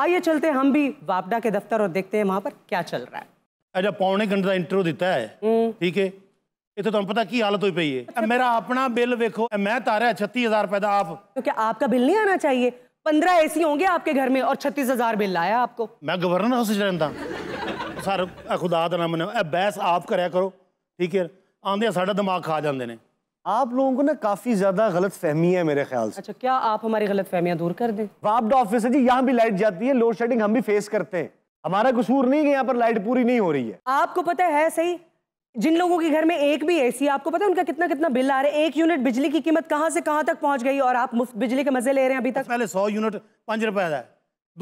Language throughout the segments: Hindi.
आइए चलते हैं हम भी वापडा के दफ्तर और देखते हैं वहां पर क्या चल रहा है अच्छा पौने घंटे का इंटरव्यू दिता है हम्म। ठीक है ਇੱਥੇ ਤੁਹਾਨੂੰ ਪਤਾ ਕੀ ਹਾਲਤ ਹੋਈ ਪਈ ਹੈ ਮੇਰਾ ਆਪਣਾ ਬਿੱਲ ਵੇਖੋ ਮੈਂ ਤਾਰਿਆ 36000 ਰੁਪਏ ਦਾ ਆਪ ਕਿਉਂਕਿ ਆਪਕਾ ਬਿੱਲ ਨਹੀਂ ਆਣਾ ਚਾਹੀਏ 15 एसी होंगे आपके घर में और छत्तीस हजार बिल लाया आपको मैं गवर्नर हाउस रहता सर खुदा ਦਾ ਨਾਮ ਇਹ ਬਹਿਸ ਆਪ ਕਰਿਆ ਕਰੋ दिमाग खा जाते हैं आप लोगों को ना काफी ज्यादा गलत फहमी है मेरे ख्याल से अच्छा क्या आप हमारी गलत फहमियां दूर कर दें वापडा ऑफिस है जी यहाँ भी लाइट जाती है लोड शेडिंग हम भी फेस करते हैं हमारा कसूर नहीं है यहाँ पर लाइट पूरी नहीं हो रही है आपको पता है सही जिन लोगों के घर में एक भी एसी आपको पता है उनका कितना कितना बिल आ रहा है एक यूनिट बिजली की कीमत कहां से कहां तक पहुंच गई और आप मुफ्त बिजली के मजे ले रहे हैं अभी तक पहले सौ यूनिट पांच रुपए का है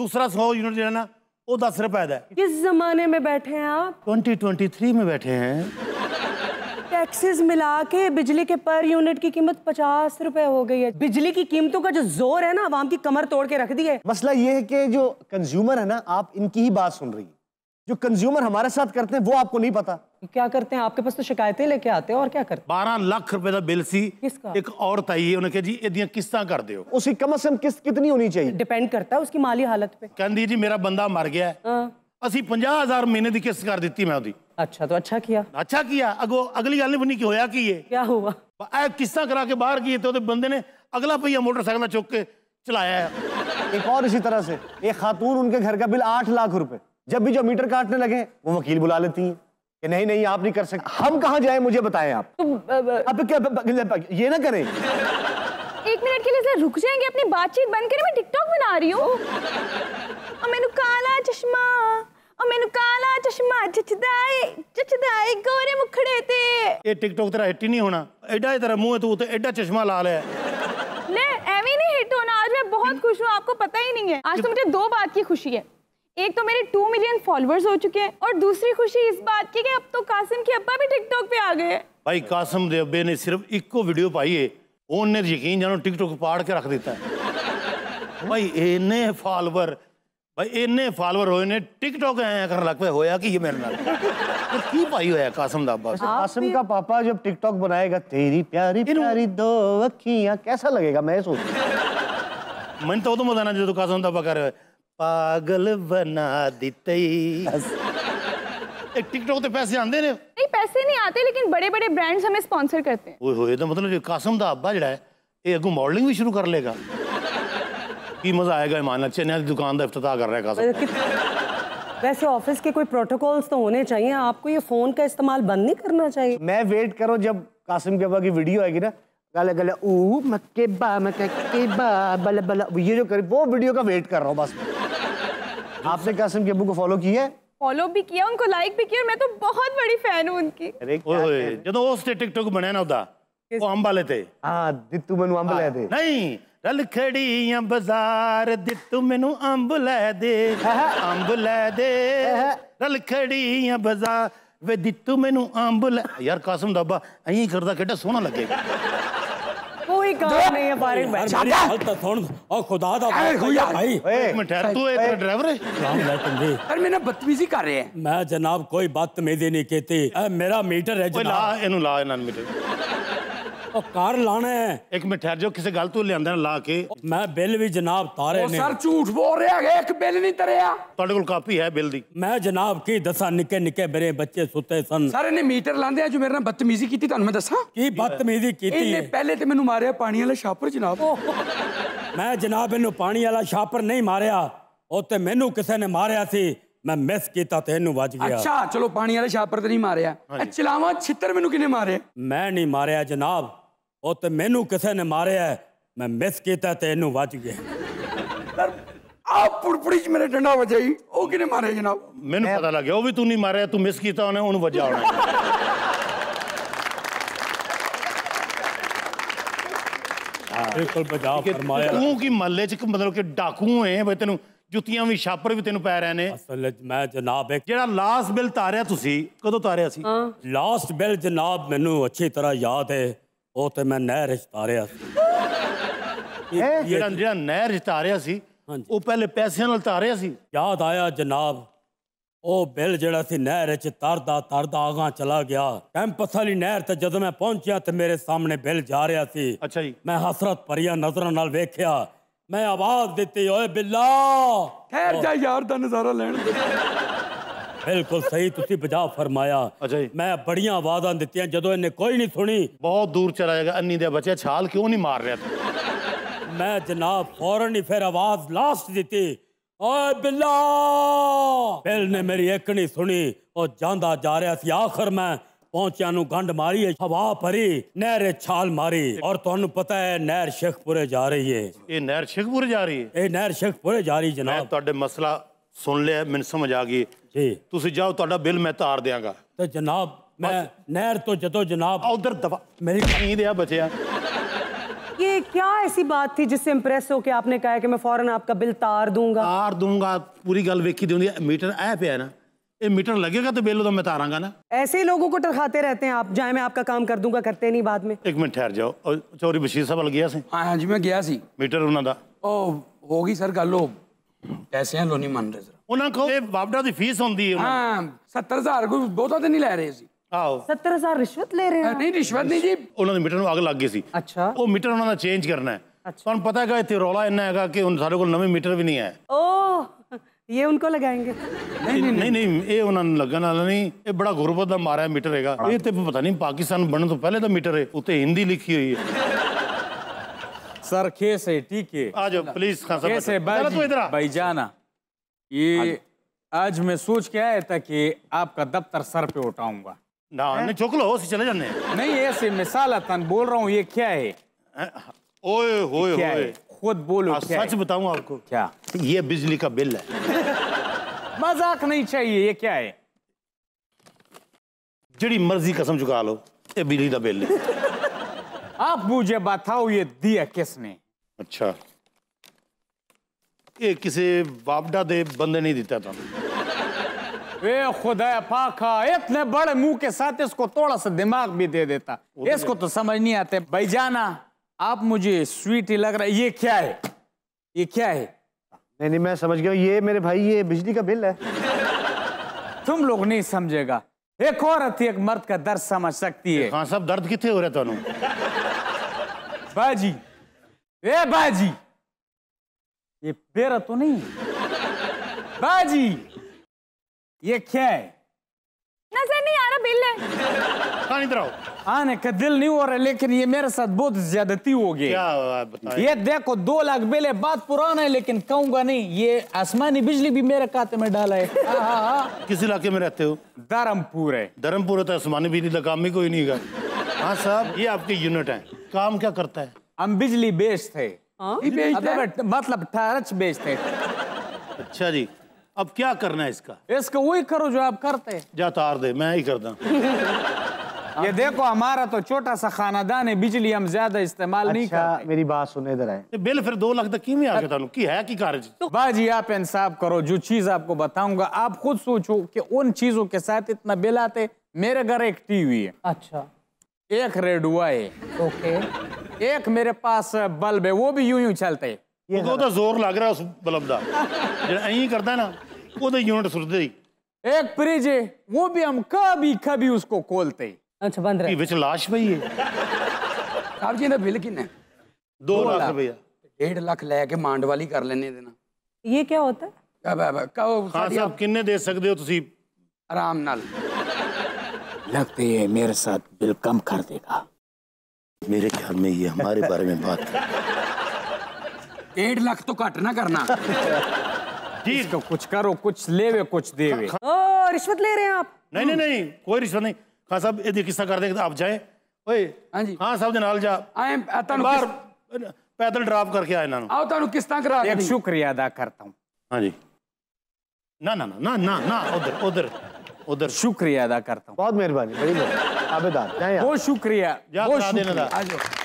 दूसरा सौ यूनिट जो है ना वो दस रुपए का है किस जमाने में बैठे हैं आप ट्वेंटी ट्वेंटी थ्री में बैठे हैं टैक्सेस मिला के बिजली के पर यूनिट की कीमत पचास रुपए हो गई है बिजली की कीमतों का जो जोर है ना आवाम की कमर तोड़ के रख दी है मसला ये है कि जो कंज्यूमर है ना आप इनकी ही बात सुन रही है जो कंज्यूमर हमारे साथ करते हैं वो आपको नहीं पता क्या करते हैं आपके पास तो शिकायतें लेके आते हैं और क्या करते हैं बारह लाख रुपए का बिल सी किसका एक औरत आई है उन्हें कहा जी ये किस्त कर दो उसकी कम से कम किस्त कितनी होनी चाहिए डिपेंड करता है उसकी माली हालत पे कहती जी मेरा बंदा मर गया है हाँ। ਅਸੀਂ 50000 ਮਹੀਨੇ ਦੀ ਕਿਸ਼ਤ ਕਰ ਦਿੱਤੀ ਮੈਂ ਉਹਦੀ ਅੱਛਾ ਤਾਂ ਅੱਛਾ ਕੀਆ ਅੱਛਾ ਕੀਆ ਅਗੋ ਅਗਲੀ ਗੱਲ ਨਹੀਂ ਬਣੀ ਕਿ ਹੋਇਆ ਕੀ ਏ ਕੀ ਹੋਵਾ ਇਹ ਕਿਸ਼ਤਾਂ ਕਰਾ ਕੇ ਬਾਹਰ ਗਏ ਤੇ ਉਹਦੇ ਬੰਦੇ ਨੇ ਅਗਲਾ ਪਈਆ ਮੋਟਰਸਾਈਕਲ ਚੁੱਕ ਕੇ चलाया एक और इसी तरह से एक खातून उनके घर का बिल आठ लाख रुपए जब भी जो मीटर काटने लगे वो वकील बुला लेती कि नहीं नहीं आप नहीं कर सकते हम कहा जाए मुझे बताएं आप अब क्या ये ना करें एक मिनट के लिए रुक जाएंगे अपनी बातचीत बंद करें मैं टिकटॉक बना रही हूँ एक ਵਾਰੇ मुखड़े ਤੇ ये टिकटॉक तेरा हिट ਹੀ ਨਹੀਂ ਹੋਣਾ ਐਡਾ ਹੀ ਤੇਰਾ ਮੂੰਹ ਹੈ ਤੂੰ ਤੇ ਐਡਾ ਚਸ਼ਮਾ ਲਾ ਲਿਆ ले एवी नहीं हिट होना आज मैं बहुत खुश हूं आपको पता ही नहीं है आज तो मुझे दो बात की खुशी है एक तो मेरे 2 मिलियन फॉलोअर्स हो चुके हैं और दूसरी खुशी इस बात की कि अब तो कासिम के अब्बा भी टिकटॉक पे आ गए हैं भाई कासिम दे अब्बे ने सिर्फ एक को वीडियो पाई है उनने यकीन जानो टिकटॉक पाड़ के रख देता है भाई इन्ने फॉलोअर भाई इन्ने फॉलोअर होए ने टिकटॉक आए कर लग पे होया कि ये मेरे नाल पर की भाई होया कासम दा अब्बास कासम का पापा जब टिकटॉक बनाएगा तेरी प्यारी प्यारी दो अखियां कैसा लगेगा मैं सोच मन तो तो मजा ना जदों कासम दा पकर पागल बना दितेई एक टिकटॉक ते पैसे आंदे ने नहीं पैसे नहीं आते लेकिन बड़े-बड़े ब्रांड्स हमें स्पोंसर करते हैं ओए होए तो मतलब जो दा अब्बा जड़ा है ये अगो मॉडलिंग भी शुरू कर लेगा की मजा आएगा ईमान अच्छे नया दुकान का अफ्ताह कर रहे हैं वैसे ऑफिस के कोई प्रोटोकॉल्स तो होने चाहिए आपको ये फोन का इस्तेमाल बंद नहीं करना चाहिए मैं वेट करो जब कासिम के की वीडियो आएगी ना गले गले ऊ मक्के बा मक्के बा बल बल ये जो कर वो वीडियो का वेट कर रहा हूँ बस आपने कासिम के अबू को फॉलो किया है फॉलो भी किया उनको लाइक भी किया मैं तो बहुत बड़ी फैन हूँ उनकी ओए जो उसने टिकटॉक बनाया ना उदा वो अंबाले थे हाँ दित्तू बनू अंबाले हाँ, थे नहीं ਰਲ ਖੜੀਆਂ ਬਾਜ਼ਾਰ ਦੀ ਤੂੰ ਮੈਨੂੰ ਅੰਬ ਲੈ ਦੇ ਅੰਬ ਲੈ ਦੇ ਰਲ ਖੜੀਆਂ ਬਾਜ਼ਾਰ ਵੇ ਦਿੱਤੂ तू एक ड्राइवर है काम ले तुम भी अरे मैंने बदतमीजी कर रहे मैं जनाब कोई बदतमीजी नहीं कहती मेरा मीटर है जनाब ला ला मीटर ਉਹ ਘਰ ਲਾਣਾ ਹੈ ਇੱਕ ਮਿੰਟ ਠਹਿਰ ਕਿਸੇ ਗੱਲ ਤੋਂ ਲਿਆਂਦਾ ਲਾ ਕੇ ਮੈਂ ਬਿੱਲ ਵੀ ਜਨਾਬ ਤਾਰੇ ਨੇ ਉਹ ਸਰ ਝੂਠ ਬੋਲ ਰਿਹਾ ਹੈ ਇੱਕ ਬਿੱਲ ਨਹੀਂ ਤਰਿਆ ਤੁਹਾਡੇ ਕੋਲ ਕਾਪੀ ਹੈ ਬਿੱਲ ਦੀ ਮੈਂ ਜਨਾਬ ਕੀ ਦੱਸਾਂ ਨਿੱਕੇ ਨਿੱਕੇ ਬਰੇ ਬੱਚੇ ਸੁੱਤੇ ਸਨ ਸਰ ਇਹਨੇ ਮੀਟਰ ਲਾਉਂਦੇ ਆ ਜੋ ਮੇਰੇ ਨਾਲ ਬਦਤਮੀਜ਼ੀ ਕੀਤੀ ਤੁਹਾਨੂੰ ਮੈਂ ਦੱਸਾਂ ਕੀ ਬਦਤਮੀਜ਼ੀ ਕੀਤੀ ਇਹਨੇ ਪਹਿਲੇ ਤੇ ਮੈਨੂੰ ਮਾਰਿਆ ਪਾਣੀ ਵਾਲਾ ਛਾਪਰ ਜਨਾਬ ਮੈਂ ਜਨਾਬ ਇਹਨੂੰ ਪਾਣੀ ਵਾਲਾ ਛਾਪਰ ਨਹੀਂ ਮਾਰਿਆ ਉਹ ਤੇ ਮੈਨੂੰ ਕਿਸੇ ਨੇ ਮਾਰਿਆ ਸੀ ਮੈਂ ਮਿਸ ਕੀਤਾ ਤੇ ਇਹਨੂੰ ਵੱਜ ਗਿਆ ਅੱਛਾ ਚਲੋ ਪਾਣੀ ਵਾਲੇ ਛਾਪਰ ਤੇ ਨਹੀਂ ਮਾਰਿਆ ਇਹ ਚਲਾਵਾ ਛਿੱਤਰ ਮੈਨੂੰ ਕਿਨੇ ਮਾਰਿਆ ਮੈਂ ਨਹੀਂ ਮਾਰਿਆ ਜਨਾਬ ਉਹ ਤੇ ਮੈਨੂੰ ਕਿਸੇ ਨੇ ਮਾਰਿਆ ਮੈਂ ਮਿਸ ਕੀਤਾ ਤੇ ਇਹਨੂੰ ਵੱਜ ਗਿਆ ਸਰ ਆ ਪੁੜਪੜੀ ਚ ਮੇਰੇ ਡੰਡਾ ਵਜਾਈ ਉਹ ਕਿਨੇ ਮਾਰਿਆ ਜਨਾਬ ਮੈਨੂੰ ਪਤਾ ਲੱਗਿਆ ਉਹ ਵੀ ਤੂੰ ਨਹੀਂ ਮਾਰਿਆ ਤੂੰ ਮਿਸ ਕੀਤਾ ਉਹਨੇ ਉਹਨੂੰ ਵਜਾ ਹੋਣਾ ਬਿਲਕੁਲ ਬਚਾਅ ਫਰਮਾਇਆ ਤੂੰ ਕੀ ਮੱਲੇ ਚ ਮਤਲਬ ਕਿ ਡਾਕੂ ਹੋਏ ਬਈ ਤੈਨੂੰ ਜੁੱਤੀਆਂ ਵੀ ਛਾਪਰ ਵੀ ਤੈਨੂੰ ਪੈ ਰਹੇ ਨੇ ਅਸਲ ਵਿੱਚ ਮੈਂ ਜਨਾਬ ਇੱਕ ਜਿਹੜਾ ਲਾਸਟ ਬਿੱਲ ਤਾਰਿਆ ਤੁਸੀਂ ਕਦੋਂ ਤਾਰਿਆ ਸੀ ਲਾਸਟ ਬਿੱਲ ਜਨਾਬ ਮੈਨੂੰ ਅੱਛੀ ਤਰ੍ਹਾਂ ਯਾਦ ਹੈ ਉਹ ਤੇ ਮੈਂ ਨਹਿਰ ਚ ਤਾਰਿਆ ਸੀ ਜਿਹੜਾ ਜਿਹੜਾ ਨਹਿਰ ਚ ਤਾਰਿਆ ਸੀ ਉਹ ਪਹਿਲੇ ਪੈਸਿਆਂ ਨਾਲ ਤਾਰਿਆ ਸੀ ਯਾਦ ਆਇਆ ਜਨਾਬ ਉਹ ਬਿੱਲ ਜਿਹੜਾ ਸੀ ਨਹਿਰ 'ਚ ਤਰਦਾ ਤਰਦਾ ਆਗਾ ਚਲਾ ਗਿਆ ਕੈਂਪਸ ਵਾਲੀ ਨਹਿਰ ਤੇ ਜਦੋਂ ਮੈਂ ਪਹੁੰਚਿਆ ਤੇ ਮੇਰੇ ਸਾਹਮਣੇ ਬਿੱਲ ਜਾ ਰਿਹਾ ਸੀ ਅੱਛਾ ਜੀ ਮੈਂ ਹਸਰਤ ਭਰੀਆਂ ਨਜ਼ਰਾਂ ਨਾਲ ਵੇਖਿਆ ਮੈਂ ਆਵਾਜ਼ ਦਿੱਤੀ ਓਏ ਬਿੱਲਾ ਠਹਿਰ ਜਾ ਯਾਰ ਦਾ ਨਜ਼ਾਰਾ ਲੈਣ ਦੇ बिल्कुल सही तुसी बजाओ फरमाया अच्छा मैं बढ़िया वादा दितियां जदों इन्हें कोई नहीं सुनी बहुत दूर चला जाएगा अन्नी दे बचे छाल क्यों नहीं मार रहा मैं जनाब फौरन ही फिर आवाज लास्ट दी ने मेरी एक नहीं सुनी और जाना जा रहा आखिर मैं पहुंचा गंढ मारी हवा भरी नहर छाल मारी और तुम पता है नहर शेखपुरे जा रही है नहर शेखपुरे जा रही है ये नहर शेखपुरे जा रही जनाब मसला सुन लिया मैं समझ आ गई ਜੀ जाओ तो बिल मैं तार देंगा तो जनाब मैं नहर तो जदो जनाब उधर दवा मेरी ਮੇਰੀ ਨੀਂਦ ਆ ये क्या ऐसी बात थी जिससे इंप्रेस हो के आपने कहा कि मैं फौरन आपका बिल तार दूंगा तार दूंगा पूरी गल वेखी दूंगी मीटर ऐ पे है ना ये मीटर लगेगा तो बिल तो मैं तारांगा ना ऐसे ही लोगों को टरखाते रहते हैं आप जाए मैं आपका काम कर दूंगा करते नहीं बाद में एक मिनट ठहर जाओ चौरी बशीर साहब वाल गया से हां हाँ जी मैं गया सी मीटर उन्होंने ओ होगी सर गल पैसे हैं लोनी मान रहे उन्हें कहो बाबड़ा की फीस होंगी हाँ सत्तर हजार कोई बहुता अच्छा। अच्छा। तो नहीं लै रहे मारा मीटर है मीटर हिंदी लिखी हुई है सर कैसे ठीक है आज प्लीज खान साहब कैसे भाई जाना ये आज मैं सोच के आया था कि आपका दफ्तर सर पे उठाऊंगा ना ने चुक लो चले जाने नहीं ऐसे मिसाल बोल रहा हूँ ये क्या है ओए होए होए खुद बोलो क्या सच बताऊं आपको क्या ये बिजली का बिल है मजाक नहीं चाहिए ये क्या है जड़ी मर्जी कसम चुका लो ये बिजली का बिल है आप मुझे बताओ ये दिया किसने अच्छा ये किसी बाबडा दे बंदे नहीं देता था वे खुदा पाखा हाँ, इतने बड़े मुंह के साथ इसको थोड़ा सा दिमाग भी दे देता तो इसको तो समझ नहीं आते भाई जाना आप मुझे स्वीट ही लग रहा है ये क्या है ये क्या है नहीं नहीं मैं समझ गया ये मेरे भाई ये बिजली का बिल है तुम लोग नहीं समझेगा एक औरत एक मर्द का दर्द समझ सकती है खान हाँ, साहब दर्द कितने हो रहे थे बाजी ए बाजी ये बेरा तो नहीं बाजी ये क्या है नजर नहीं आ रहा बिल है इधर आओ आने का दिल नहीं हो रहा लेकिन ये मेरे साथ बहुत ज्यादती हो गई ये देखो दो लाख बेले बात पुराना है लेकिन कहूंगा नहीं ये आसमानी बिजली भी मेरे खाते में डाला है किस इलाके में रहते हो धर्मपुर है धर्मपुर तो आसमानी बिजली का काम ही कोई नहीं है हाँ साहब ये आपकी यूनिट है काम क्या करता है हम बिजली बेचते मतलब टर्च बेचते अच्छा जी अब क्या करना है इसका इसका वही करो जो आप करते हैं जा तार दे मैं ही करता ये देखो हमारा तो छोटा सा खानदान है बिजली हम ज्यादा इस्तेमाल नहीं अच्छा, कर मेरी बात सुन इधर आए बिल फिर दो लाख तक की में आ गया की है की कार्य तो बाजी आप इंसाफ करो जो चीज आपको बताऊंगा आप खुद सोचो कि उन चीजों के साथ इतना बिल आते मेरे घर एक टीवी है अच्छा एक रेड हुआ है ओके एक मेरे पास बल्ब है वो भी यूं यूं चलते तो है ਉਹ ਤਾਂ ਜ਼ੋਰ ਲੱਗ ਰਿਹਾ ਉਸ ਬਲਬ ਦਾ ਜਿਹੜਾ ਐਂ ਕਰਦਾ ਨਾ ਉਹਦੇ ਯੂਨਿਟ ਸੁਰਦੇ ਹੀ एक फ्रिज है वो भी हम कभी कभी उसको खोलते हैं 2 1.5 खान साहब किन्ने दे हो तुसी आराम नाल लगते है मेरे साथ बिल कम कर देगा मेरे ख्याल में ये हमारे बारे में बात डेढ़ लाख तो ना करना जी कुछ करो कुछ लेवे कुछ देवे ओ रिश्वत ले रहे हैं आप नहीं नहीं नहीं कोई रिश्वत नहीं ਖਾਨ ਸਾਹਿਬ ਇਹਦੀ ਕਿੱਸਾ ਕਰਦੇ ਕਿ ਆਪ ਜਾਏ ਓਏ ਹਾਂਜੀ ਖਾਨ ਸਾਹਿਬ ਦੇ ਨਾਲ ਜਾ ਆਏ ਤੁਹਾਨੂੰ ਬਾਹਰ ਪੈਦਲ ਡਰਾਪ ਕਰਕੇ ਆਏ ਇਹਨਾਂ ਨੂੰ ਆਓ ਤੁਹਾਨੂੰ ਕਿਸ਼ਤਾਂ ਕਰਾ ਦੇ ਇੱਕ ਸ਼ੁਕਰੀਆ ਅਦਾ ਕਰਤਾ ਹੂੰ ਹਾਂਜੀ ना ना ना ना ना उधर उधर उधर शुक्रिया अदा करता हूँ बहुत मेहरबानी बड़ी आबेदार बहुत शुक्रिया बहुत शुक्रिया